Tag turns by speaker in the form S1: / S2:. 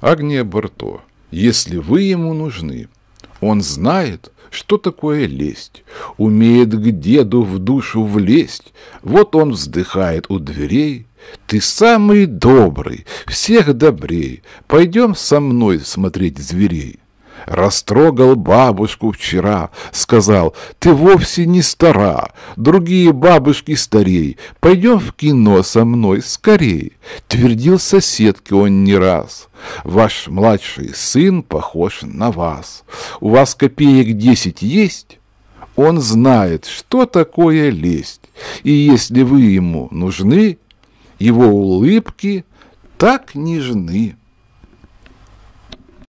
S1: Агния Барто, если вы ему нужны, он знает, что такое лесть, умеет к деду в душу влезть. Вот он вздыхает у дверей. Ты самый добрый, всех добрей, пойдем со мной смотреть зверей. Растрогал бабушку вчера, сказал, ты вовсе не стара, другие бабушки старей, пойдем в кино со мной скорей, твердил соседке он не раз. Ваш младший сын похож на вас, у вас копеек десять есть? Он знает, что такое лесть, и если вы ему нужны, его улыбки так нежны.